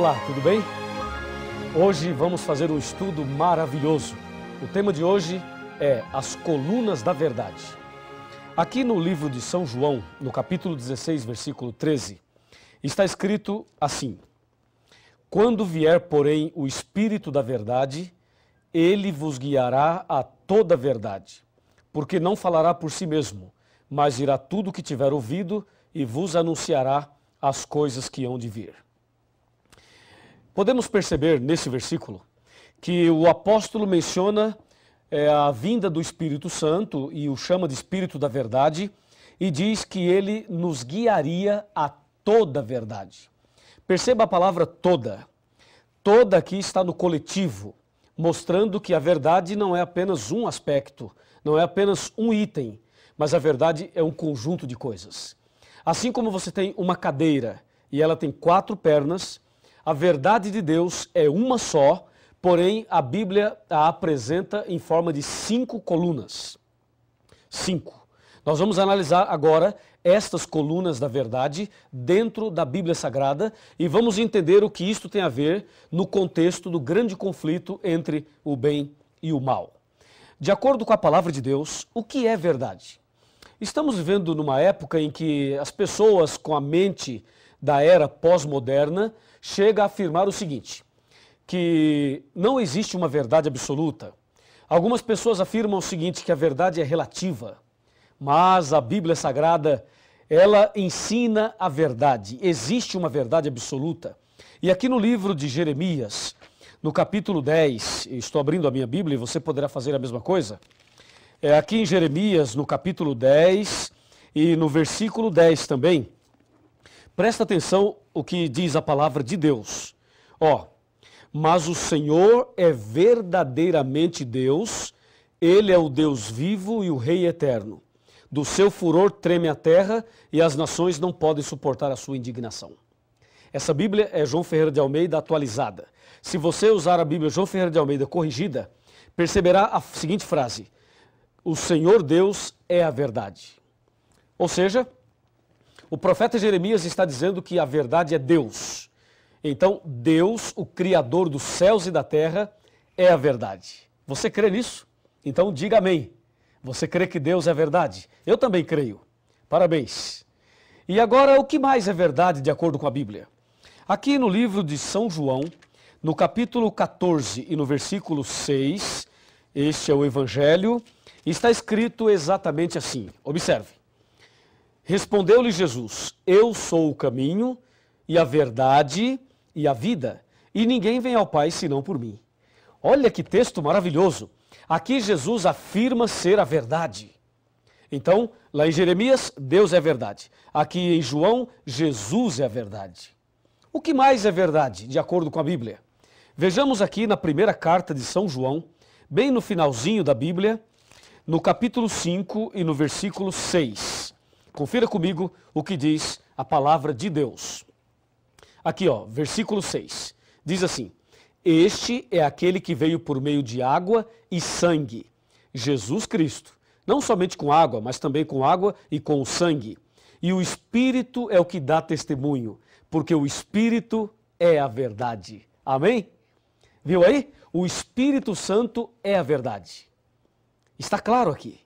Olá, tudo bem? Hoje vamos fazer um estudo maravilhoso. O tema de hoje é As Colunas da Verdade. Aqui no livro de São João, no capítulo 16, versículo 13, está escrito assim: Quando vier, porém, o Espírito da Verdade, ele vos guiará a toda a verdade, porque não falará por si mesmo, mas irá tudo o que tiver ouvido e vos anunciará as coisas que hão de vir. Podemos perceber nesse versículo que o apóstolo menciona é, a vinda do Espírito Santo e o chama de Espírito da Verdade e diz que ele nos guiaria a toda a verdade. Perceba a palavra toda. Toda aqui está no coletivo, mostrando que a verdade não é apenas um aspecto, não é apenas um item, mas a verdade é um conjunto de coisas. Assim como você tem uma cadeira e ela tem quatro pernas, a verdade de Deus é uma só, porém a Bíblia a apresenta em forma de cinco colunas. Cinco. Nós vamos analisar agora estas colunas da verdade dentro da Bíblia Sagrada e vamos entender o que isto tem a ver no contexto do grande conflito entre o bem e o mal. De acordo com a palavra de Deus, o que é verdade? Estamos vivendo numa época em que as pessoas com a mente da era pós-moderna chega a afirmar o seguinte: que não existe uma verdade absoluta. Algumas pessoas afirmam o seguinte, que a verdade é relativa, mas a Bíblia Sagrada, ela ensina a verdade. Existe uma verdade absoluta. E aqui no livro de Jeremias, no capítulo 10, estou abrindo a minha Bíblia e você poderá fazer a mesma coisa. É aqui em Jeremias, no capítulo 10 e no versículo 10 também, Presta atenção o que diz a palavra de Deus. Ó, mas o Senhor é verdadeiramente Deus, ele é o Deus vivo e o Rei eterno. Do seu furor treme a terra e as nações não podem suportar a sua indignação. Essa Bíblia é João Ferreira de Almeida atualizada. Se você usar a Bíblia João Ferreira de Almeida corrigida, perceberá a seguinte frase: O Senhor Deus é a verdade. Ou seja, o profeta Jeremias está dizendo que a verdade é Deus. Então, Deus, o Criador dos céus e da terra, é a verdade. Você crê nisso? Então diga amém. Você crê que Deus é verdade? Eu também creio. Parabéns. E agora, o que mais é verdade de acordo com a Bíblia? Aqui no livro de São João, no capítulo 14 e no versículo 6, este é o Evangelho, está escrito exatamente assim. Observe. Respondeu-lhe Jesus: Eu sou o caminho e a verdade e a vida, e ninguém vem ao Pai senão por mim. Olha que texto maravilhoso. Aqui Jesus afirma ser a verdade. Então, lá em Jeremias, Deus é verdade. Aqui em João, Jesus é a verdade. O que mais é verdade, de acordo com a Bíblia? Vejamos aqui na primeira carta de São João, bem no finalzinho da Bíblia, no capítulo 5 e no versículo 6. Confira comigo o que diz a palavra de Deus. Aqui, ó, versículo 6. Diz assim: Este é aquele que veio por meio de água e sangue, Jesus Cristo. Não somente com água, mas também com água e com o sangue. E o Espírito é o que dá testemunho, porque o Espírito é a verdade. Amém? Viu aí? O Espírito Santo é a verdade. Está claro aqui.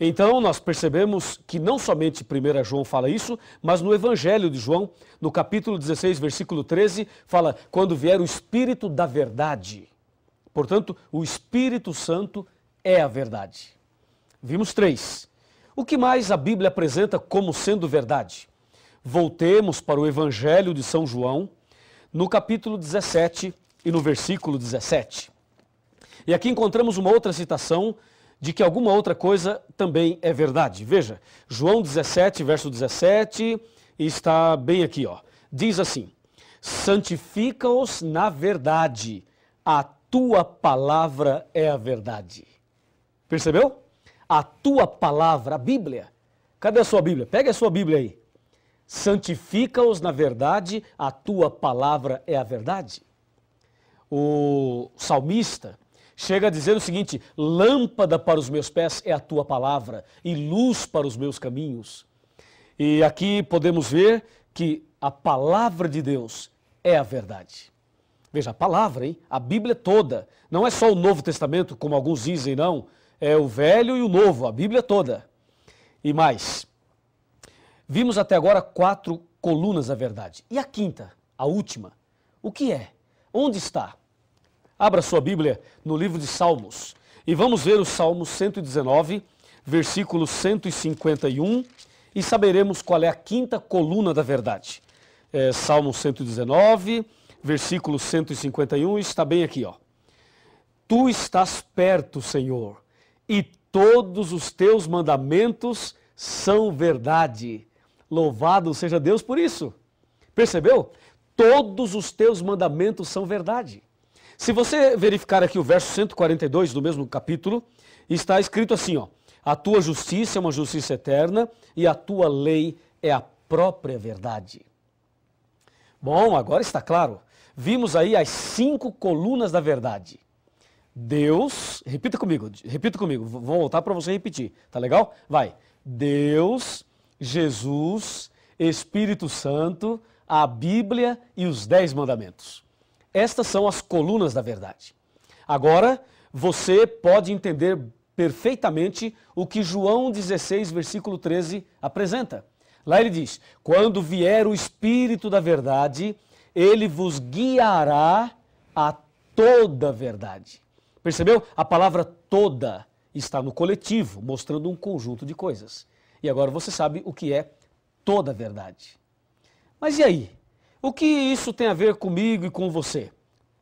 Então, nós percebemos que não somente 1 João fala isso, mas no Evangelho de João, no capítulo 16, versículo 13, fala: quando vier o Espírito da Verdade. Portanto, o Espírito Santo é a verdade. Vimos três. O que mais a Bíblia apresenta como sendo verdade? Voltemos para o Evangelho de São João, no capítulo 17 e no versículo 17. E aqui encontramos uma outra citação de que alguma outra coisa também é verdade. Veja, João 17, verso 17, está bem aqui, ó. Diz assim: Santifica-os na verdade, a tua palavra é a verdade. Percebeu? A tua palavra, a Bíblia. Cadê a sua Bíblia? Pega a sua Bíblia aí. Santifica-os na verdade, a tua palavra é a verdade. O salmista Chega a dizer o seguinte: lâmpada para os meus pés é a tua palavra e luz para os meus caminhos. E aqui podemos ver que a palavra de Deus é a verdade. Veja, a palavra, hein? A Bíblia toda. Não é só o Novo Testamento, como alguns dizem, não. É o Velho e o Novo, a Bíblia toda. E mais. Vimos até agora quatro colunas da verdade. E a quinta, a última? O que é? Onde está? Abra sua Bíblia no livro de Salmos e vamos ver o Salmo 119, versículo 151 e saberemos qual é a quinta coluna da verdade. É, Salmo 119, versículo 151 está bem aqui, ó. Tu estás perto, Senhor, e todos os teus mandamentos são verdade. Louvado seja Deus por isso. Percebeu? Todos os teus mandamentos são verdade. Se você verificar aqui o verso 142 do mesmo capítulo, está escrito assim, ó: A tua justiça é uma justiça eterna e a tua lei é a própria verdade. Bom, agora está claro. Vimos aí as cinco colunas da verdade. Deus, repita comigo, repita comigo, vou voltar para você repetir, tá legal? Vai. Deus, Jesus, Espírito Santo, a Bíblia e os Dez Mandamentos. Estas são as colunas da verdade. Agora, você pode entender perfeitamente o que João 16, versículo 13 apresenta. Lá ele diz: Quando vier o Espírito da Verdade, ele vos guiará a toda a verdade. Percebeu? A palavra toda está no coletivo, mostrando um conjunto de coisas. E agora você sabe o que é toda a verdade. Mas e aí? O que isso tem a ver comigo e com você?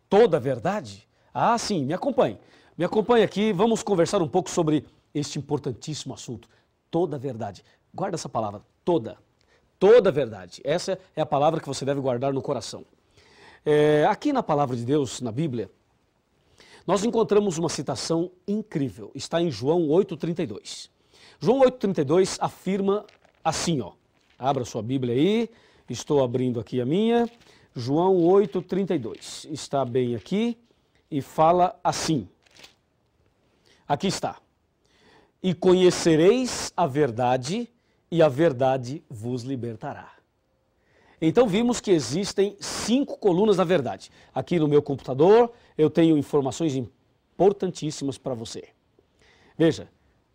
Toda a verdade? Ah, sim, me acompanhe. Me acompanhe aqui, vamos conversar um pouco sobre este importantíssimo assunto. Toda a verdade. Guarda essa palavra, toda. Toda a verdade. Essa é a palavra que você deve guardar no coração. É, aqui na palavra de Deus, na Bíblia, nós encontramos uma citação incrível. Está em João 8,32. João 8,32 afirma assim, ó. Abra sua Bíblia aí. Estou abrindo aqui a minha. João 8:32. Está bem aqui e fala assim. Aqui está. E conhecereis a verdade, e a verdade vos libertará. Então vimos que existem cinco colunas da verdade. Aqui no meu computador eu tenho informações importantíssimas para você. Veja,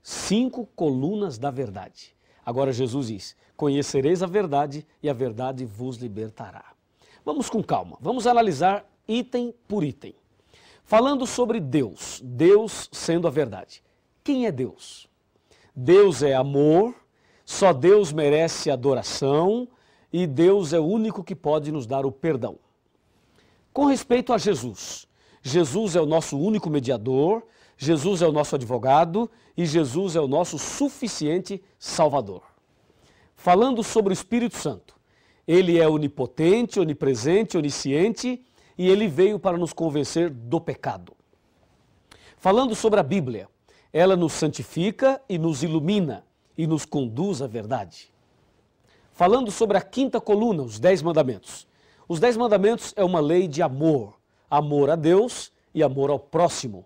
cinco colunas da verdade. Agora Jesus diz: Conhecereis a verdade e a verdade vos libertará. Vamos com calma, vamos analisar item por item. Falando sobre Deus, Deus sendo a verdade. Quem é Deus? Deus é amor, só Deus merece adoração e Deus é o único que pode nos dar o perdão. Com respeito a Jesus, Jesus é o nosso único mediador, Jesus é o nosso advogado e Jesus é o nosso suficiente Salvador. Falando sobre o Espírito Santo, ele é onipotente, onipresente, onisciente e ele veio para nos convencer do pecado. Falando sobre a Bíblia, ela nos santifica e nos ilumina e nos conduz à verdade. Falando sobre a quinta coluna, os Dez Mandamentos. Os Dez Mandamentos é uma lei de amor, amor a Deus e amor ao próximo.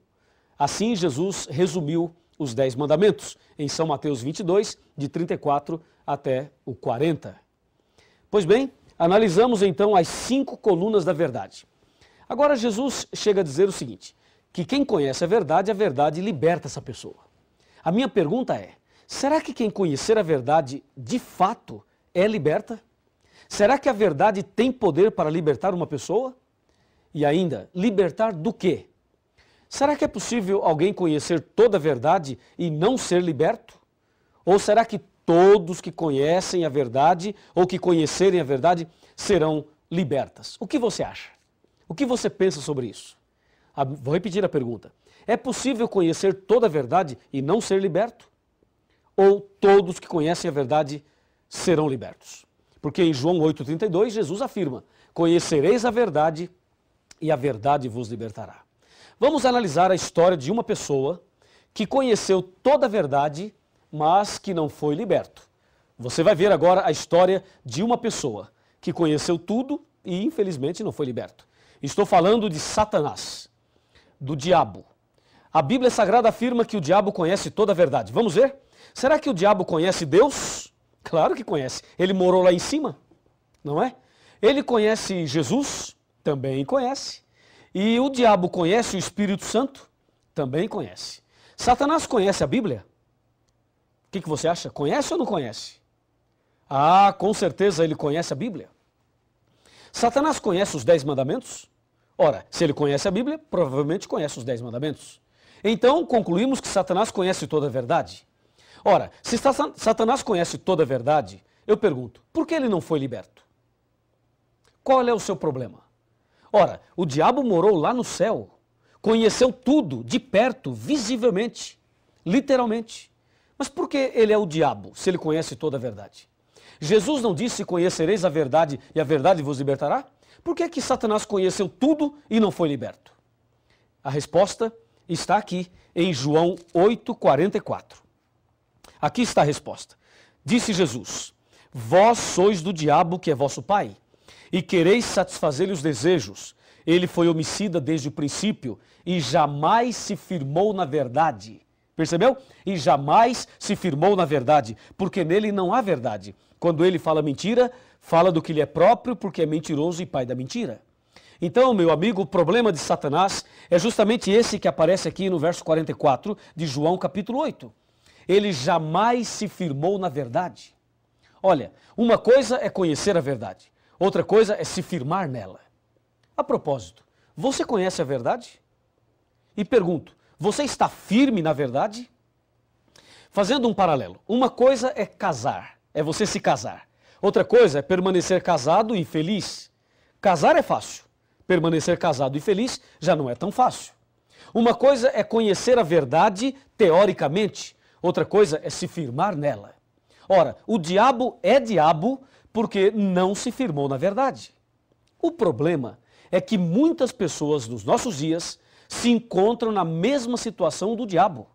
Assim, Jesus resumiu os dez mandamentos em São Mateus 22, de 34 até o 40. Pois bem, analisamos então as cinco colunas da verdade. Agora, Jesus chega a dizer o seguinte: que quem conhece a verdade, a verdade liberta essa pessoa. A minha pergunta é: será que quem conhecer a verdade de fato é liberta? Será que a verdade tem poder para libertar uma pessoa? E ainda, libertar do quê? Será que é possível alguém conhecer toda a verdade e não ser liberto? Ou será que todos que conhecem a verdade ou que conhecerem a verdade serão libertas? O que você acha? O que você pensa sobre isso? vou repetir a pergunta. É possível conhecer toda a verdade e não ser liberto? Ou todos que conhecem a verdade serão libertos? Porque em João 8,32 Jesus afirma: Conhecereis a verdade e a verdade vos libertará. Vamos analisar a história de uma pessoa que conheceu toda a verdade, mas que não foi liberto. Você vai ver agora a história de uma pessoa que conheceu tudo e infelizmente não foi liberto. Estou falando de Satanás, do diabo. A Bíblia Sagrada afirma que o diabo conhece toda a verdade. Vamos ver? Será que o diabo conhece Deus? Claro que conhece. Ele morou lá em cima, não é? Ele conhece Jesus? Também conhece. E o diabo conhece o Espírito Santo? Também conhece. Satanás conhece a Bíblia? O que, que você acha? Conhece ou não conhece? Ah, com certeza ele conhece a Bíblia. Satanás conhece os dez mandamentos? Ora, se ele conhece a Bíblia, provavelmente conhece os dez mandamentos. Então, concluímos que Satanás conhece toda a verdade. Ora, se Satanás conhece toda a verdade, eu pergunto, por que ele não foi liberto? Qual é o seu problema? Ora, o diabo morou lá no céu, conheceu tudo de perto, visivelmente, literalmente. Mas por que ele é o diabo, se ele conhece toda a verdade? Jesus não disse: Conhecereis a verdade e a verdade vos libertará? Por que, é que Satanás conheceu tudo e não foi liberto? A resposta está aqui em João 8,44. Aqui está a resposta. Disse Jesus: Vós sois do diabo que é vosso pai e quereis satisfazer-lhe os desejos. Ele foi homicida desde o princípio e jamais se firmou na verdade. Percebeu? E jamais se firmou na verdade, porque nele não há verdade. Quando ele fala mentira, fala do que lhe é próprio, porque é mentiroso e pai da mentira. Então, meu amigo, o problema de Satanás é justamente esse que aparece aqui no verso 44 de João capítulo 8. Ele jamais se firmou na verdade. Olha, uma coisa é conhecer a verdade, Outra coisa é se firmar nela. A propósito, você conhece a verdade? E pergunto, você está firme na verdade? Fazendo um paralelo, uma coisa é casar, é você se casar. Outra coisa é permanecer casado e feliz. Casar é fácil, permanecer casado e feliz já não é tão fácil. Uma coisa é conhecer a verdade teoricamente, outra coisa é se firmar nela. Ora, o diabo é diabo porque não se firmou na verdade. O problema é que muitas pessoas nos nossos dias se encontram na mesma situação do diabo.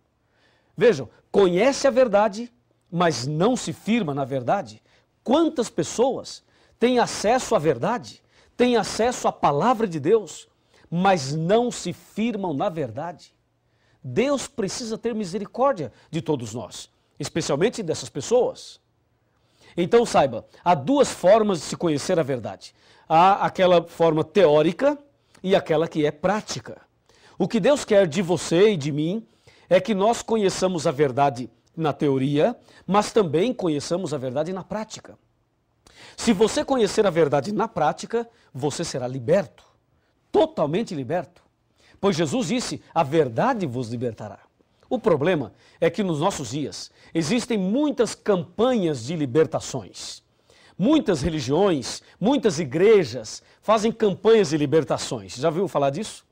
Vejam, conhece a verdade, mas não se firma na verdade. Quantas pessoas têm acesso à verdade, têm acesso à palavra de Deus, mas não se firmam na verdade? Deus precisa ter misericórdia de todos nós, especialmente dessas pessoas. Então saiba, há duas formas de se conhecer a verdade. Há aquela forma teórica e aquela que é prática. O que Deus quer de você e de mim é que nós conheçamos a verdade na teoria, mas também conheçamos a verdade na prática. Se você conhecer a verdade na prática, você será liberto, totalmente liberto. Pois Jesus disse: a verdade vos libertará. O problema é que nos nossos dias existem muitas campanhas de libertações. Muitas religiões, muitas igrejas fazem campanhas de libertações. Já viu falar disso?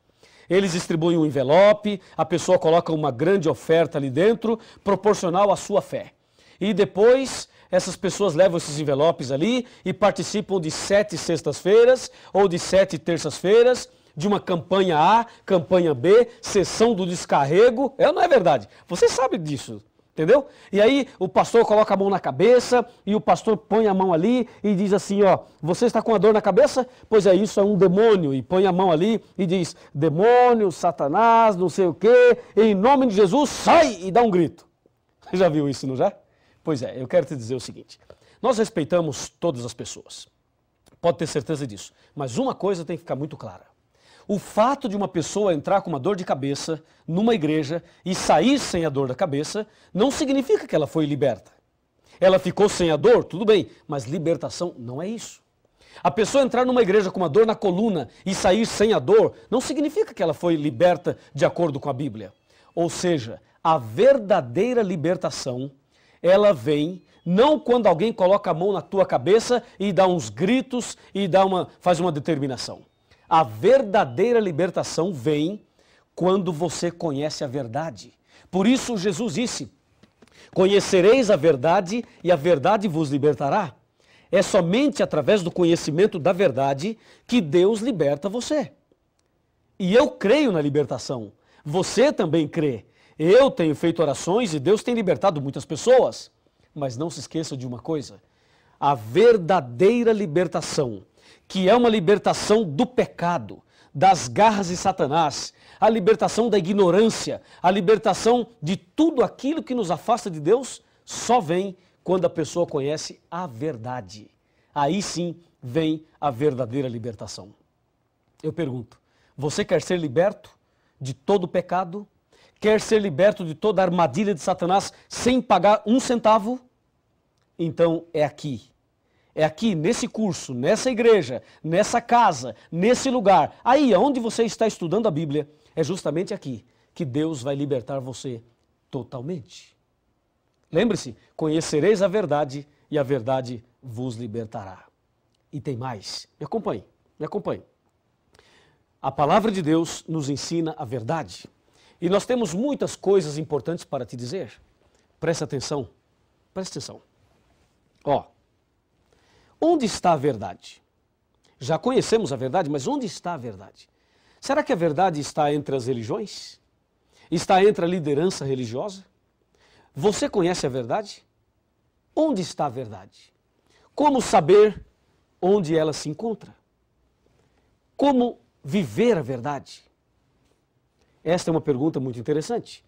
Eles distribuem um envelope, a pessoa coloca uma grande oferta ali dentro, proporcional à sua fé. E depois essas pessoas levam esses envelopes ali e participam de sete sextas-feiras ou de sete terças-feiras de uma campanha A, campanha B, sessão do descarrego. É, não é verdade? Você sabe disso. Entendeu? E aí o pastor coloca a mão na cabeça e o pastor põe a mão ali e diz assim, ó, você está com a dor na cabeça? Pois é, isso é um demônio. E põe a mão ali e diz, demônio, satanás, não sei o quê, em nome de Jesus, sai e dá um grito. Você já viu isso, não já? Pois é, eu quero te dizer o seguinte, nós respeitamos todas as pessoas. Pode ter certeza disso. Mas uma coisa tem que ficar muito clara. O fato de uma pessoa entrar com uma dor de cabeça numa igreja e sair sem a dor da cabeça não significa que ela foi liberta. Ela ficou sem a dor, tudo bem, mas libertação não é isso. A pessoa entrar numa igreja com uma dor na coluna e sair sem a dor não significa que ela foi liberta de acordo com a Bíblia. Ou seja, a verdadeira libertação, ela vem não quando alguém coloca a mão na tua cabeça e dá uns gritos e dá uma, faz uma determinação. A verdadeira libertação vem quando você conhece a verdade. Por isso Jesus disse: Conhecereis a verdade e a verdade vos libertará. É somente através do conhecimento da verdade que Deus liberta você. E eu creio na libertação. Você também crê. Eu tenho feito orações e Deus tem libertado muitas pessoas. Mas não se esqueça de uma coisa: a verdadeira libertação que é uma libertação do pecado, das garras de Satanás, a libertação da ignorância, a libertação de tudo aquilo que nos afasta de Deus, só vem quando a pessoa conhece a verdade. Aí sim vem a verdadeira libertação. Eu pergunto: você quer ser liberto de todo o pecado? Quer ser liberto de toda a armadilha de Satanás sem pagar um centavo? Então é aqui é aqui, nesse curso, nessa igreja, nessa casa, nesse lugar, aí onde você está estudando a Bíblia, é justamente aqui que Deus vai libertar você totalmente. Lembre-se, conhecereis a verdade e a verdade vos libertará. E tem mais. Me acompanhe, me acompanhe. A palavra de Deus nos ensina a verdade. E nós temos muitas coisas importantes para te dizer. Presta atenção. Presta atenção. Ó, Onde está a verdade? Já conhecemos a verdade, mas onde está a verdade? Será que a verdade está entre as religiões? Está entre a liderança religiosa? Você conhece a verdade? Onde está a verdade? Como saber onde ela se encontra? Como viver a verdade? Esta é uma pergunta muito interessante.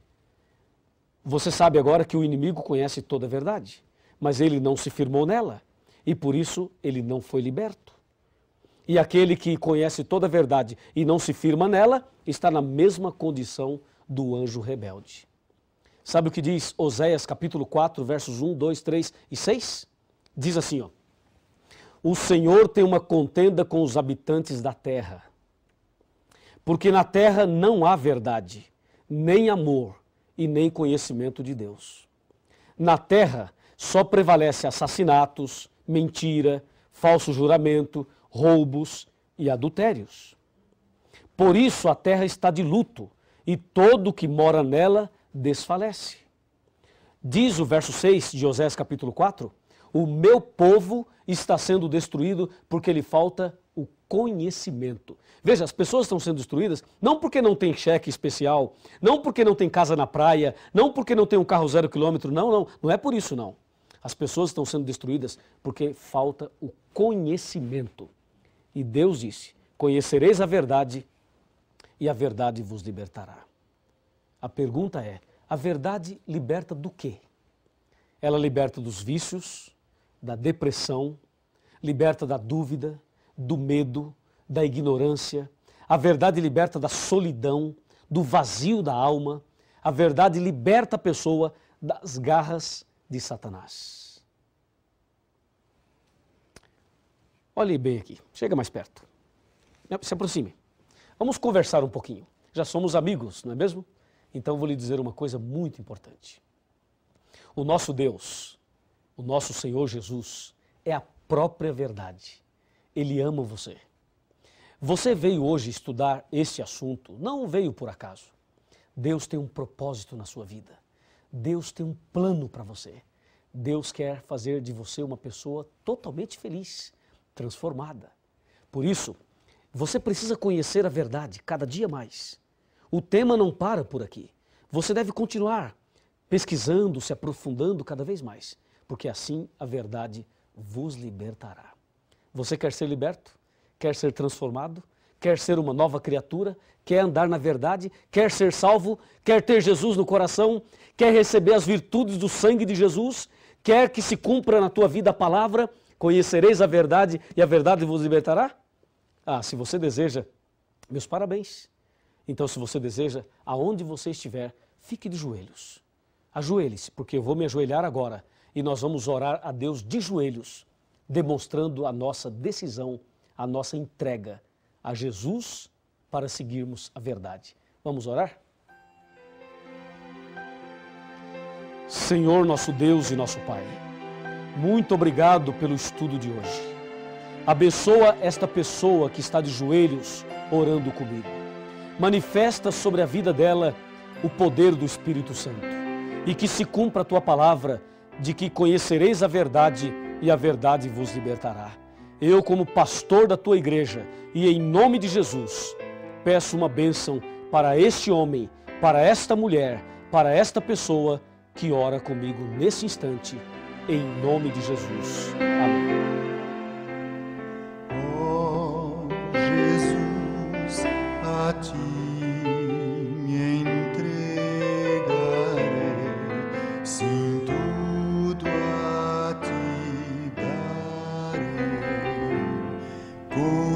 Você sabe agora que o inimigo conhece toda a verdade, mas ele não se firmou nela e por isso ele não foi liberto. E aquele que conhece toda a verdade e não se firma nela está na mesma condição do anjo rebelde. Sabe o que diz Oséias capítulo 4, versos 1, 2, 3 e 6? Diz assim, ó: O Senhor tem uma contenda com os habitantes da terra, porque na terra não há verdade, nem amor e nem conhecimento de Deus. Na terra só prevalece assassinatos, mentira, falso juramento, roubos e adultérios. Por isso a terra está de luto e todo que mora nela desfalece. Diz o verso 6 de Osés capítulo 4: O meu povo está sendo destruído porque lhe falta o conhecimento. Veja, as pessoas estão sendo destruídas não porque não tem cheque especial, não porque não tem casa na praia, não porque não tem um carro zero quilômetro, não, não, não é por isso não. As pessoas estão sendo destruídas porque falta o conhecimento. E Deus disse: Conhecereis a verdade e a verdade vos libertará. A pergunta é: a verdade liberta do quê? Ela liberta dos vícios, da depressão, liberta da dúvida, do medo, da ignorância. A verdade liberta da solidão, do vazio da alma. A verdade liberta a pessoa das garras de Satanás. Olhe bem aqui, chega mais perto. Se aproxime. Vamos conversar um pouquinho. Já somos amigos, não é mesmo? Então vou lhe dizer uma coisa muito importante. O nosso Deus, o nosso Senhor Jesus, é a própria verdade. Ele ama você. Você veio hoje estudar este assunto, não veio por acaso. Deus tem um propósito na sua vida. Deus tem um plano para você. Deus quer fazer de você uma pessoa totalmente feliz, transformada. Por isso, você precisa conhecer a verdade cada dia mais. O tema não para por aqui. Você deve continuar pesquisando, se aprofundando cada vez mais, porque assim a verdade vos libertará. Você quer ser liberto? Quer ser transformado? quer ser uma nova criatura, quer andar na verdade, quer ser salvo, quer ter Jesus no coração, quer receber as virtudes do sangue de Jesus, quer que se cumpra na tua vida a palavra, conhecereis a verdade e a verdade vos libertará? Ah, se você deseja, meus parabéns. Então, se você deseja, aonde você estiver, fique de joelhos. Ajoelhe-se, porque eu vou me ajoelhar agora e nós vamos orar a Deus de joelhos, demonstrando a nossa decisão, a nossa entrega a Jesus para seguirmos a verdade. Vamos orar? Senhor nosso Deus e nosso Pai, muito obrigado pelo estudo de hoje. Abençoa esta pessoa que está de joelhos orando comigo. Manifesta sobre a vida dela o poder do Espírito Santo e que se cumpra a tua palavra de que conhecereis a verdade e a verdade vos libertará eu, como pastor da tua igreja, e em nome de Jesus, peço uma bênção para este homem, para esta mulher, para esta pessoa que ora comigo nesse instante, em nome de Jesus. Amém. Oh, Jesus, a ti. go.